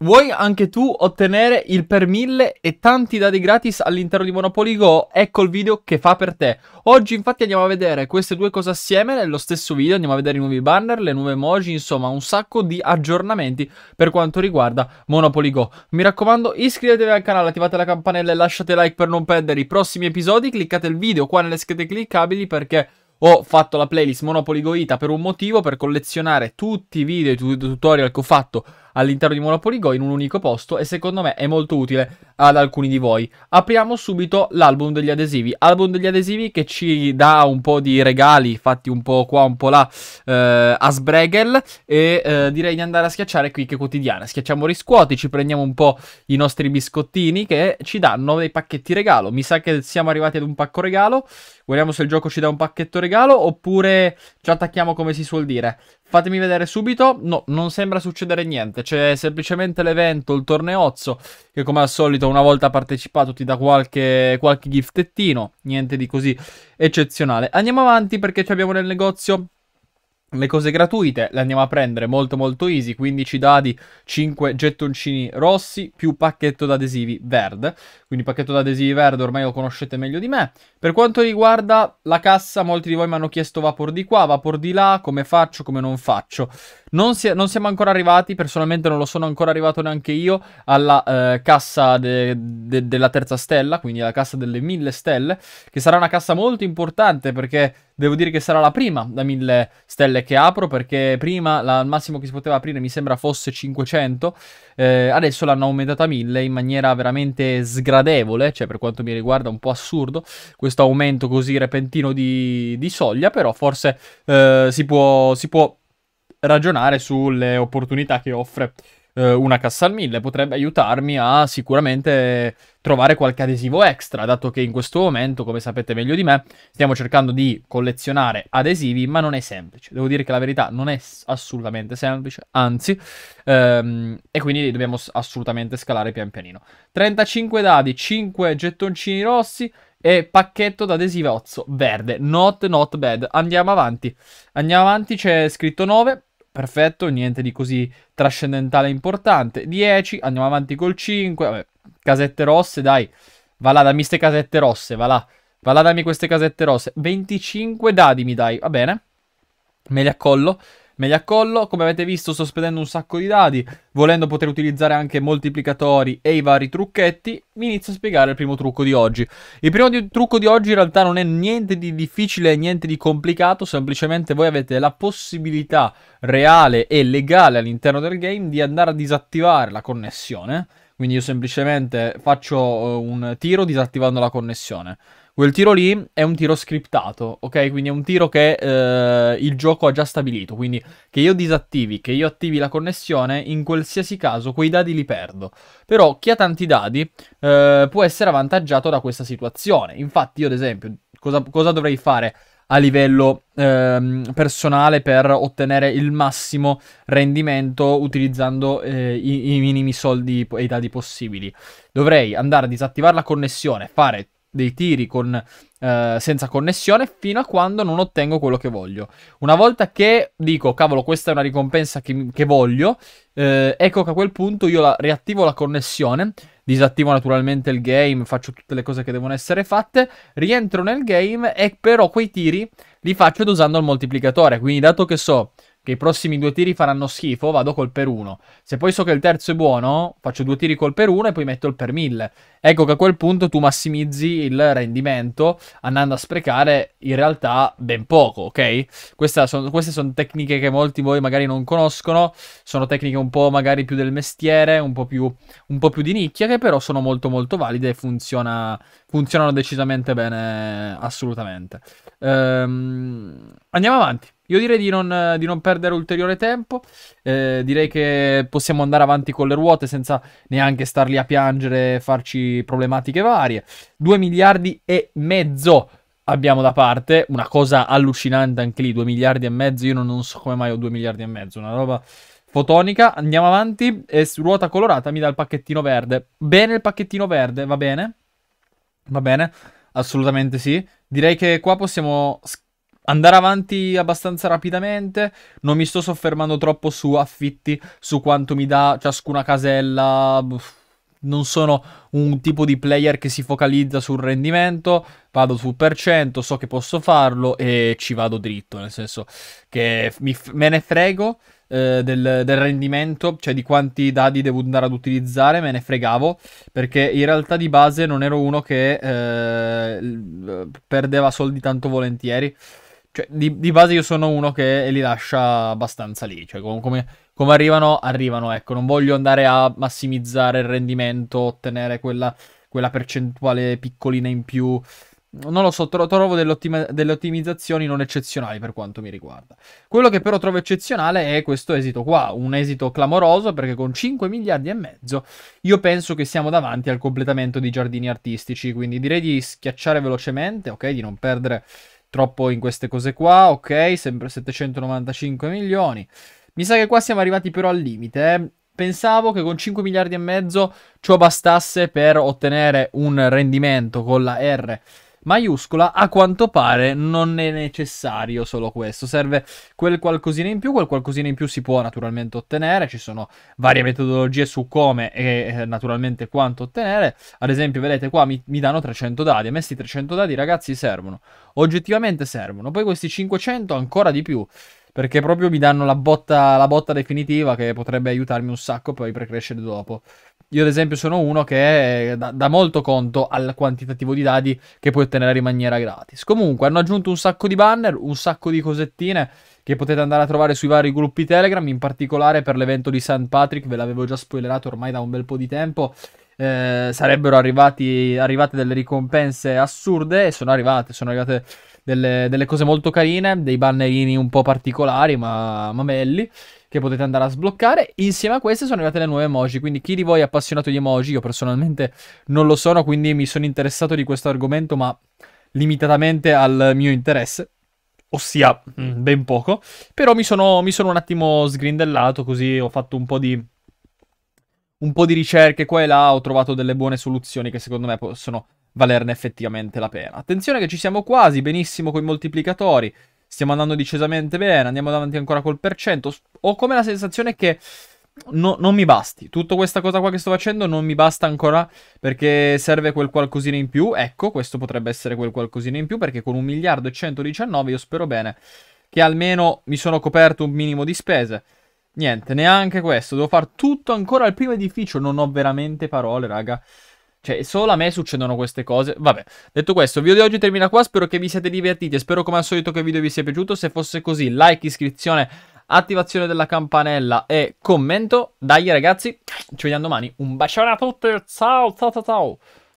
Vuoi anche tu ottenere il per 1000 e tanti dadi gratis all'interno di Monopoly Go? Ecco il video che fa per te. Oggi infatti andiamo a vedere queste due cose assieme nello stesso video, andiamo a vedere i nuovi banner, le nuove emoji, insomma un sacco di aggiornamenti per quanto riguarda Monopoly Go. Mi raccomando iscrivetevi al canale, attivate la campanella e lasciate like per non perdere i prossimi episodi, cliccate il video qua nelle schede cliccabili perché ho fatto la playlist Monopoly Goita per un motivo, per collezionare tutti i video e tutti i tutorial che ho fatto all'interno di Monopoly Go in un unico posto e secondo me è molto utile ad alcuni di voi. Apriamo subito l'album degli adesivi. Album degli adesivi che ci dà un po' di regali fatti un po' qua, un po' là eh, a Sbregel e eh, direi di andare a schiacciare qui che quotidiana. Schiacciamo riscuoti, ci prendiamo un po' i nostri biscottini che ci danno dei pacchetti regalo. Mi sa che siamo arrivati ad un pacco regalo. Guardiamo se il gioco ci dà un pacchetto regalo oppure ci attacchiamo come si suol dire. Fatemi vedere subito. No, non sembra succedere niente. C'è semplicemente l'evento, il torneozzo, che come al solito una volta partecipato ti dà qualche, qualche giftettino. Niente di così eccezionale. Andiamo avanti perché abbiamo nel negozio le cose gratuite le andiamo a prendere molto molto easy, 15 dadi, 5 gettoncini rossi più pacchetto d'adesivi verde, quindi pacchetto d'adesivi verde ormai lo conoscete meglio di me. Per quanto riguarda la cassa, molti di voi mi hanno chiesto vapor di qua, vapor di là, come faccio, come non faccio. Non, si- non siamo ancora arrivati, personalmente non lo sono ancora arrivato neanche io, alla eh, cassa de- de- della terza stella, quindi alla cassa delle mille stelle, che sarà una cassa molto importante perché devo dire che sarà la prima da 1000 stelle che apro perché prima la, il massimo che si poteva aprire mi sembra fosse 500 eh, adesso l'hanno aumentata a 1000 in maniera veramente sgradevole cioè per quanto mi riguarda un po' assurdo questo aumento così repentino di, di soglia però forse eh, si può, si può ragionare sulle opportunità che offre eh, una cassa al 1000. Potrebbe aiutarmi a sicuramente trovare qualche adesivo extra, dato che in questo momento, come sapete meglio di me, stiamo cercando di collezionare adesivi, ma non è semplice. Devo dire che la verità non è assolutamente semplice, anzi, ehm, e quindi dobbiamo assolutamente scalare pian pianino. 35 dadi, 5 gettoncini rossi e pacchetto d'adesivozzo verde. Not, not bad. Andiamo avanti. Andiamo avanti, c'è scritto 9 perfetto, niente di così trascendentale e importante. 10, andiamo avanti col 5, vabbè, casette rosse, dai, va là, dammi queste casette rosse, va là, va là, dammi queste casette rosse. 25 dadi mi dai, va bene, me le accollo me li accollo. Come avete visto sto spendendo un sacco di dadi, volendo poter utilizzare anche moltiplicatori e i vari trucchetti. Vi inizio a spiegare il primo trucco di oggi. Il primo di trucco di oggi in realtà non è niente di difficile, niente di complicato, semplicemente voi avete la possibilità reale e legale all'interno del game di andare a disattivare la connessione. Quindi io semplicemente faccio eh, un tiro disattivando la connessione. Quel tiro lì è un tiro scriptato, ok? Quindi è un tiro che eh, il gioco ha già stabilito. Quindi che io disattivi, che io attivi la connessione, in qualsiasi caso quei dadi li perdo. Però chi ha tanti dadi eh, può essere avvantaggiato da questa situazione. Infatti io ad esempio, cosa, cosa dovrei fare? a livello ehm, personale per ottenere il massimo rendimento utilizzando eh, i, i, minimi soldi e i dadi possibili. Dovrei andare a disattivare la connessione, fare dei tiri con, eh, senza connessione fino a quando non ottengo quello che voglio. Una volta che dico, cavolo, questa è una ricompensa che, che voglio, eh, ecco che a quel punto io la, riattivo la connessione, disattivo naturalmente il game, faccio tutte le cose che devono essere fatte, rientro nel game e però quei tiri li faccio usando il moltiplicatore. Quindi dato che so che i prossimi due tiri faranno schifo, vado col per 1. Se poi so che il terzo è buono, faccio due tiri col per 1 e poi metto il per 1000. Ecco che a quel punto tu massimizzi il rendimento andando a sprecare in realtà ben poco, ok? Queste sono, queste sono tecniche che molti voi magari non conoscono, sono tecniche un po' magari più del mestiere, un po' più, un po più di nicchia, che però sono molto molto valide e funziona, funzionano decisamente bene, assolutamente. Ehm, andiamo avanti. Io direi di non, di non perdere ulteriore tempo. Eh, direi che possiamo andare avanti con le ruote senza neanche star lì a piangere e farci problematiche varie. 2 miliardi e mezzo abbiamo da parte. Una cosa allucinante anche lì, 2 miliardi e mezzo. Io non, non so come mai ho 2 miliardi e mezzo, una roba fotonica. Andiamo avanti. E ruota colorata mi dà il pacchettino verde. Bene il pacchettino verde, va bene? Va bene? Assolutamente sì. Direi che qua possiamo andare avanti abbastanza rapidamente. Non mi sto soffermando troppo su affitti, su quanto mi dà ciascuna casella. Non sono un tipo di player che si focalizza sul rendimento, vado sul per cento, so che posso farlo e ci vado dritto, nel senso che me ne frego eh, del, del rendimento, cioè di quanti dadi devo andare ad utilizzare, me ne fregavo, perché in realtà di base non ero uno che eh, perdeva soldi tanto volentieri. Cioè, di, di, base io sono uno che li lascia abbastanza lì. Cioè, com- come, come, arrivano, arrivano. Ecco, non voglio andare a massimizzare il rendimento, ottenere quella, quella percentuale piccolina in più. Non lo so, tro- trovo delle, ottima- delle ottimizzazioni non eccezionali per quanto mi riguarda. Quello che però trovo eccezionale è questo esito qua, un esito clamoroso perché con 5 miliardi e mezzo io penso che siamo davanti al completamento di giardini artistici, quindi direi di schiacciare velocemente, ok, di non perdere troppo in queste cose qua, ok, sempre 795 milioni. Mi sa che qua siamo arrivati però al limite, eh. Pensavo che con 5 miliardi e mezzo ciò bastasse per ottenere un rendimento con la R maiuscola, a quanto pare non è necessario solo questo, serve quel qualcosina in più, quel qualcosina in più si può naturalmente ottenere, ci sono varie metodologie su come e eh, naturalmente quanto ottenere, ad esempio vedete qua mi, mi danno 300 dadi, a me questi 300 dadi ragazzi servono, oggettivamente servono, poi questi 500 ancora di più, perché proprio mi danno la botta, la botta definitiva che potrebbe aiutarmi un sacco poi per crescere dopo. Io ad esempio sono uno che dà molto conto al quantitativo di dadi che puoi ottenere in maniera gratis. Comunque hanno aggiunto un sacco di banner, un sacco di cosettine che potete andare a trovare sui vari gruppi Telegram, in particolare per l'evento di St. Patrick, ve l'avevo già spoilerato ormai da un bel po' di tempo. Eh, sarebbero arrivati, arrivate delle ricompense assurde e sono arrivate, sono arrivate delle, delle cose molto carine, dei bannerini un po' particolari ma, ma belli che potete andare a sbloccare. Insieme a queste sono arrivate le nuove emoji, quindi chi di voi è appassionato di emoji, io personalmente non lo sono, quindi mi sono interessato di questo argomento, ma limitatamente al mio interesse. Ossia, mm, ben poco. Però mi sono, mi sono un attimo sgrindellato, così ho fatto un po' di un po' di ricerche qua e là ho trovato delle buone soluzioni che secondo me possono valerne effettivamente la pena. Attenzione che ci siamo quasi, benissimo con i moltiplicatori. Stiamo andando decisamente bene, andiamo avanti ancora col percento. Ho come la sensazione che no, non mi basti. Tutta questa cosa qua che sto facendo non mi basta ancora perché serve quel qualcosina in più. Ecco, questo potrebbe essere quel qualcosina in più perché con 1 miliardo e 119 io spero bene che almeno mi sono coperto un minimo di spese. Niente, neanche questo. Devo fare tutto ancora al primo edificio. Non ho veramente parole, raga. Cioè, solo a me succedono queste cose. Vabbè, detto questo, il video di oggi termina qua. Spero che vi siate divertiti spero come al solito che il video vi sia piaciuto. Se fosse così, like, iscrizione, attivazione della campanella e commento. Dai ragazzi, ci vediamo domani. Un bacione a tutti. Ciao, ciao, ciao, ciao.